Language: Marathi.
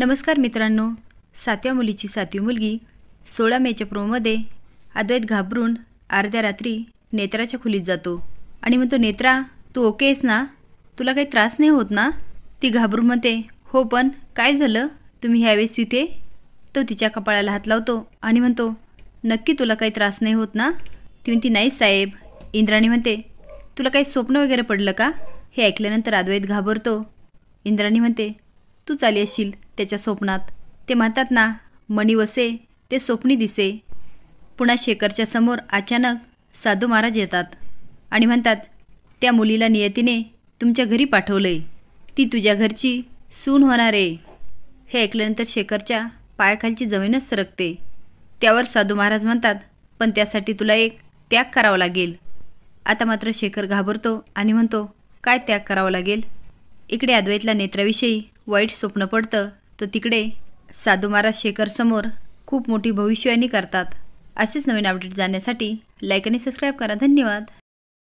नमस्कार मित्रांनो सातव्या मुलीची सातवी मुलगी सोळा मेच्या प्रोमध्ये अद्वैत घाबरून अर्ध्या रात्री नेत्राच्या खोलीत जातो आणि म्हणतो नेत्रा तू ओकेस ना तुला काही त्रास नाही होत ना ती घाबरून म्हणते हो पण काय झालं तुम्ही ह्यावेळेस तिथे तो तिच्या कपाळाला हात लावतो आणि म्हणतो नक्की तुला काही त्रास नाही होत ना ती म्हणती नाही साहेब इंद्राणी म्हणते तुला काही स्वप्न वगैरे पडलं का हे ऐकल्यानंतर अद्वैत घाबरतो इंद्राणी म्हणते तू चाली असशील त्याच्या स्वप्नात ते म्हणतात ना मणी वसे ते स्वप्नी दिसे पुन्हा शेखरच्या समोर अचानक साधू महाराज येतात आणि म्हणतात त्या मुलीला नियतीने तुमच्या घरी पाठवलंय ती तुझ्या घरची सून होणार आहे हे ऐकल्यानंतर शेखरच्या पायाखालची जमीनच सरकते त्यावर साधू महाराज म्हणतात पण त्यासाठी तुला एक त्याग करावा लागेल आता मात्र शेखर घाबरतो आणि म्हणतो काय त्याग करावा लागेल इकडे अद्वैतला नेत्राविषयी वाईट स्वप्न पडतं तर तिकडे साधू महाराज शेखरसमोर खूप मोठी भविष्यवाणी करतात असेच नवीन अपडेट जाण्यासाठी लाईक आणि सबस्क्राईब करा धन्यवाद